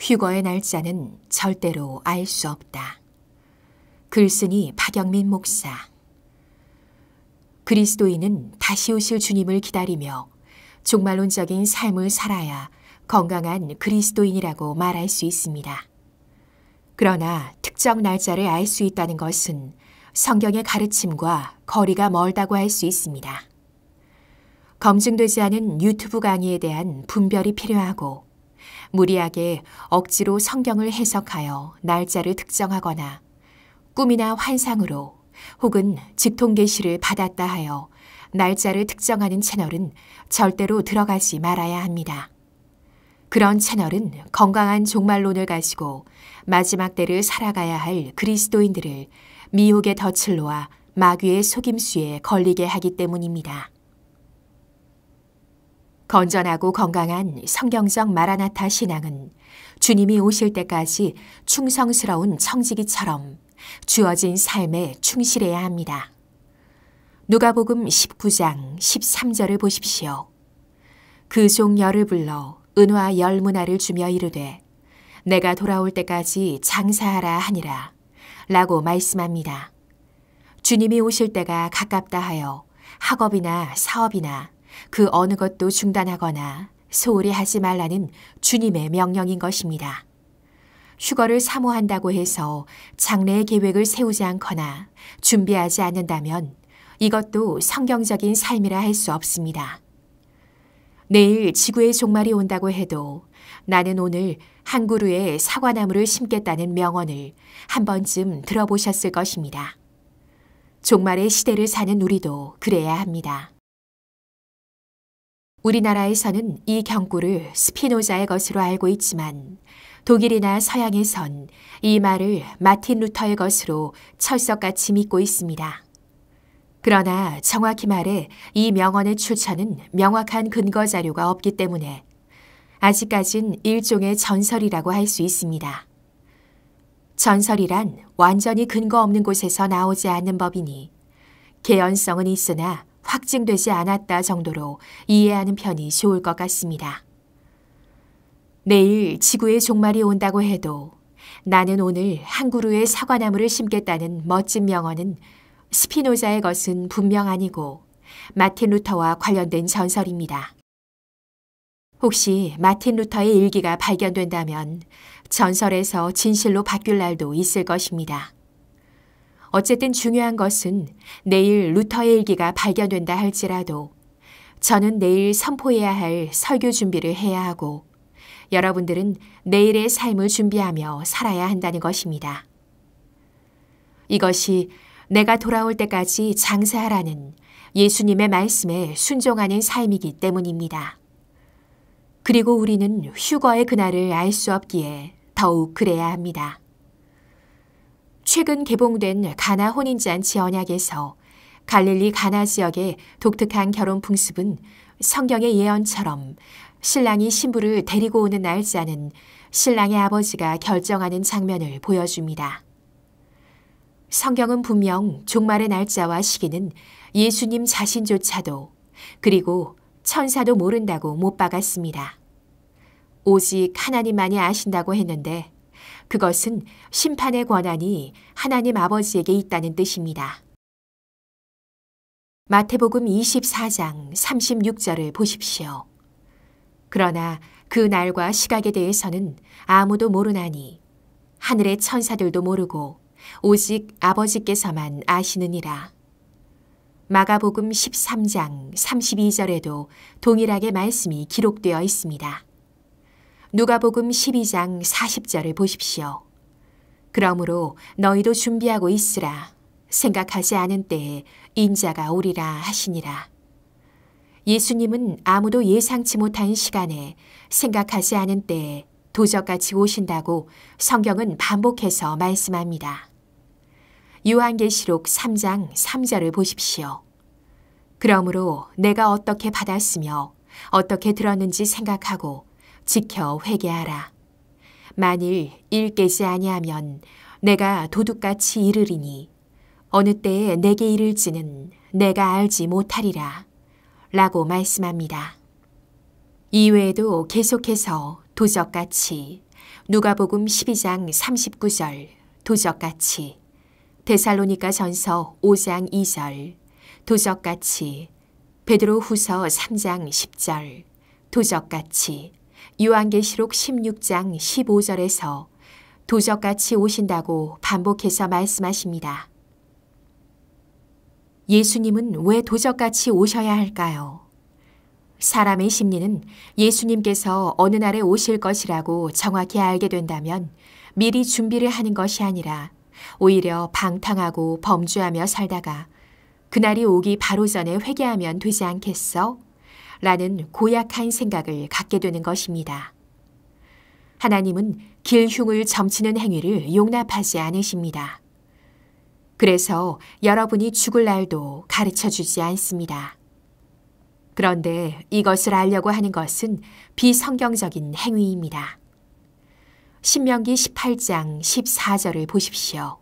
휴거의 날짜는 절대로 알 수 없다. 글쓴이 박영민 목사 그리스도인은 다시 오실 주님을 기다리며 종말론적인 삶을 살아야 건강한 그리스도인이라고 말할 수 있습니다. 그러나 특정 날짜를 알 수 있다는 것은 성경의 가르침과 거리가 멀다고 할 수 있습니다. 검증되지 않은 유튜브 강의에 대한 분별이 필요하고 무리하게 억지로 성경을 해석하여 날짜를 특정하거나 꿈이나 환상으로 혹은 직통계시를 받았다 하여 날짜를 특정하는 채널은 절대로 들어가지 말아야 합니다. 그런 채널은 건강한 종말론을 가지고 마지막 때를 살아가야 할 그리스도인들을 미혹의 덫을 놓아 마귀의 속임수에 걸리게 하기 때문입니다. 건전하고 건강한 성경적 마라나타 신앙은 주님이 오실 때까지 충성스러운 청지기처럼 주어진 삶에 충실해야 합니다. 누가복음 19장 13절을 보십시오. 그종 열을 불러 은화 열 문화를 주며 이르되 내가 돌아올 때까지 장사하라 하니라 라고 말씀합니다. 주님이 오실 때가 가깝다 하여 학업이나 사업이나 그 어느 것도 중단하거나 소홀히 하지 말라는 주님의 명령인 것입니다. 휴거를 사모한다고 해서 장래의 계획을 세우지 않거나 준비하지 않는다면 이것도 성경적인 삶이라 할 수 없습니다. 내일 지구의 종말이 온다고 해도 나는 오늘 한 그루의 사과나무를 심겠다는 명언을 한 번쯤 들어보셨을 것입니다. 종말의 시대를 사는 우리도 그래야 합니다. 우리나라에서는 이 경구를 스피노자의 것으로 알고 있지만 독일이나 서양에선 이 말을 마틴 루터의 것으로 철석같이 믿고 있습니다. 그러나 정확히 말해 이 명언의 출처는 명확한 근거 자료가 없기 때문에 아직까진 일종의 전설이라고 할 수 있습니다. 전설이란 완전히 근거 없는 곳에서 나오지 않는 법이니 개연성은 있으나 확증되지 않았다 정도로 이해하는 편이 좋을 것 같습니다. 내일 지구의 종말이 온다고 해도 나는 오늘 한 그루의 사과나무를 심겠다는 멋진 명언은 스피노자의 것은 분명 아니고 마틴 루터와 관련된 전설입니다. 혹시 마틴 루터의 일기가 발견된다면 전설에서 진실로 바뀔 날도 있을 것입니다. 어쨌든 중요한 것은 내일 루터의 일기가 발견된다 할지라도 저는 내일 선포해야 할 설교 준비를 해야 하고 여러분들은 내일의 삶을 준비하며 살아야 한다는 것입니다. 이것이 내가 돌아올 때까지 장사하라는 예수님의 말씀에 순종하는 삶이기 때문입니다. 그리고 우리는 휴거의 그날을 알 수 없기에 더욱 그래야 합니다. 최근 개봉된 가나 혼인잔치 언약에서 갈릴리 가나 지역의 독특한 결혼 풍습은 성경의 예언처럼 신랑이 신부를 데리고 오는 날짜는 신랑의 아버지가 결정하는 장면을 보여줍니다. 성경은 분명 종말의 날짜와 시기는 예수님 자신조차도 그리고 천사도 모른다고 못 박았습니다. 오직 하나님만이 아신다고 했는데 그것은 심판의 권한이 하나님 아버지에게 있다는 뜻입니다. 마태복음 24장 36절을 보십시오. 그러나 그 날과 시각에 대해서는 아무도 모르나니 하늘의 천사들도 모르고 오직 아버지께서만 아시느니라. 마가복음 13장 32절에도 동일하게 말씀이 기록되어 있습니다. 누가복음 12장 40절을 보십시오. 그러므로 너희도 준비하고 있으라. 생각하지 않은 때에 인자가 오리라 하시니라. 예수님은 아무도 예상치 못한 시간에 생각하지 않은 때에 도적같이 오신다고 성경은 반복해서 말씀합니다. 요한계시록 3장 3절을 보십시오. 그러므로 내가 어떻게 받았으며 어떻게 들었는지 생각하고 지켜 회개하라. 만일 일 깨지 아니하면 내가 도둑같이 이르리니 어느 때에 내게 이를지는 내가 알지 못하리라. 라고 말씀합니다. 이외에도 계속해서 도적같이 누가복음 12장 39절 도적같이 데살로니가 전서 5장 2절 도적같이 베드로 후서 3장 10절 도적같이 요한계시록 16장 15절에서 도적같이 오신다고 반복해서 말씀하십니다. 예수님은 왜 도적같이 오셔야 할까요? 사람의 심리는 예수님께서 어느 날에 오실 것이라고 정확히 알게 된다면 미리 준비를 하는 것이 아니라 오히려 방탕하고 범주하며 살다가 그날이 오기 바로 전에 회개하면 되지 않겠어? 라는 고약한 생각을 갖게 되는 것입니다. 하나님은 길흉을 점치는 행위를 용납하지 않으십니다. 그래서 여러분이 죽을 날도 가르쳐 주지 않습니다. 그런데 이것을 알려고 하는 것은 비성경적인 행위입니다. 신명기 18장 14절을 보십시오.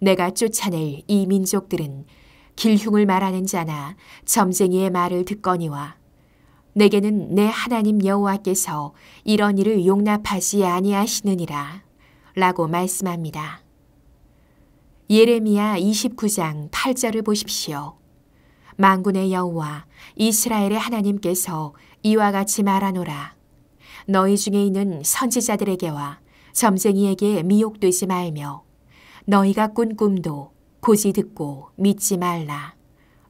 내가 쫓아낼 이 민족들은 길흉을 말하는 자나 점쟁이의 말을 듣거니와 내게는 내 하나님 여호와께서 이런 일을 용납하지 아니하시느니라 라고 말씀합니다. 예레미야 29장 8절을 보십시오. 망군의 여호와 이스라엘의 하나님께서 이와 같이 말하노라. 너희 중에 있는 선지자들에게와 점쟁이에게 미혹되지 말며 너희가 꾼 꿈도 고이 듣고 믿지 말라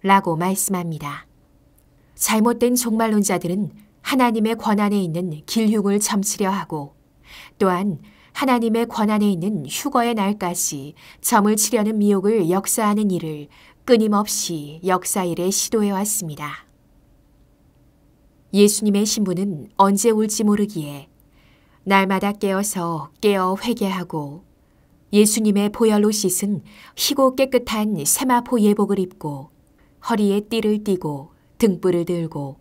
라고 말씀합니다. 잘못된 종말론자들은 하나님의 권한에 있는 길흉을 점치려 하고 또한 하나님의 권한에 있는 휴거의 날까지 점을 치려는 미혹을 역사하는 일을 끊임없이 역사일에 시도해 왔습니다. 예수님의 신부는 언제 올지 모르기에 날마다 깨어서 깨어 회개하고 예수님의 보혈로 씻은 희고 깨끗한 세마포 예복을 입고 허리에 띠를 띠고 등불을 들고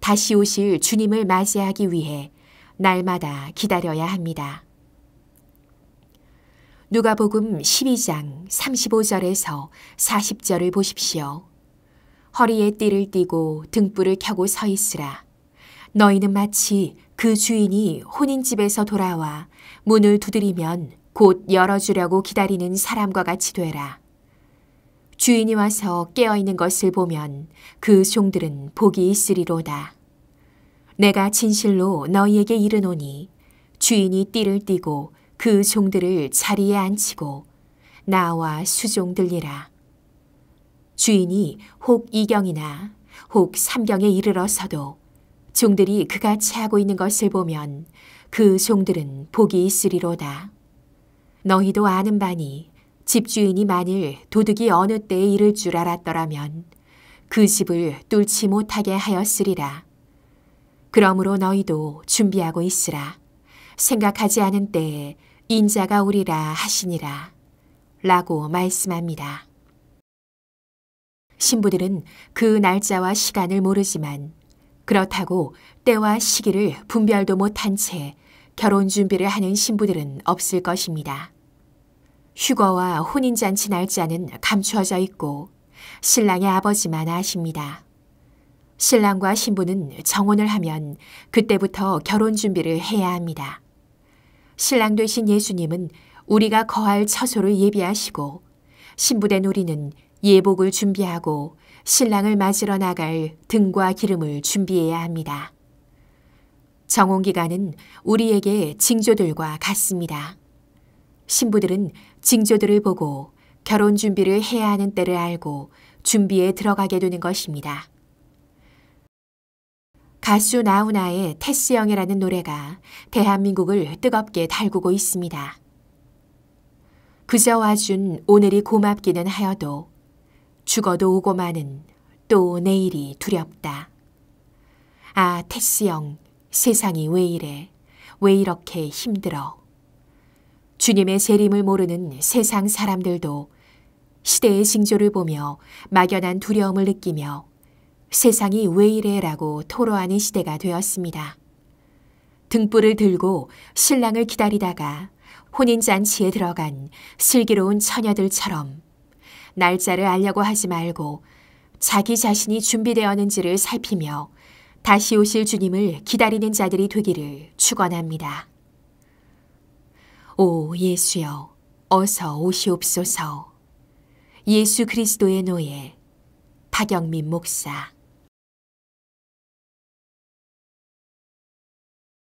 다시 오실 주님을 맞이하기 위해 날마다 기다려야 합니다. 누가복음 12장 35절에서 40절을 보십시오. 허리에 띠를 띠고 등불을 켜고 서 있으라. 너희는 마치 그 주인이 혼인집에서 돌아와 문을 두드리면 곧 열어주려고 기다리는 사람과 같이 되라. 주인이 와서 깨어있는 것을 보면 그 종들은 복이 있으리로다. 내가 진실로 너희에게 이르노니 주인이 띠를 띠고 그 종들을 자리에 앉히고 나와 수종들리라. 주인이 혹 이경이나 혹 삼경에 이르러서도 종들이 그가 취하고 있는 것을 보면 그 종들은 복이 있으리로다. 너희도 아는 바니 집주인이 만일 도둑이 어느 때에 이를 줄 알았더라면 그 집을 뚫지 못하게 하였으리라. 그러므로 너희도 준비하고 있으라. 생각하지 않은 때에 인자가 오리라 하시니라. 라고 말씀합니다. 신부들은 그 날짜와 시간을 모르지만 그렇다고 때와 시기를 분별도 못한 채 결혼 준비를 하는 신부들은 없을 것입니다. 휴거와 혼인잔치 날짜는 감추어져 있고 신랑의 아버지만 아십니다. 신랑과 신부는 정혼을 하면 그때부터 결혼 준비를 해야 합니다. 신랑 되신 예수님은 우리가 거할 처소를 예비하시고 신부된 우리는 예복을 준비하고 신랑을 맞으러 나갈 등과 기름을 준비해야 합니다. 정혼 기간은 우리에게 징조들과 같습니다. 신부들은 징조들을 보고 결혼 준비를 해야 하는 때를 알고 준비에 들어가게 되는 것입니다. 가수 나훈아의 테스영이라는 노래가 대한민국을 뜨겁게 달구고 있습니다. 그저 와준 오늘이 고맙기는 하여도 죽어도 오고 마는 또 내일이 두렵다. 아, 테스영 세상이 왜 이래, 왜 이렇게 힘들어. 주님의 세림을 모르는 세상 사람들도 시대의 징조를 보며 막연한 두려움을 느끼며 세상이 왜 이래라고 토로하는 시대가 되었습니다. 등불을 들고 신랑을 기다리다가 혼인잔치에 들어간 슬기로운 처녀들처럼 날짜를 알려고 하지 말고 자기 자신이 준비되었는지를 살피며 다시 오실 주님을 기다리는 자들이 되기를 축원합니다. 오 예수여 어서 오시옵소서 예수 그리스도의 노예 박영민 목사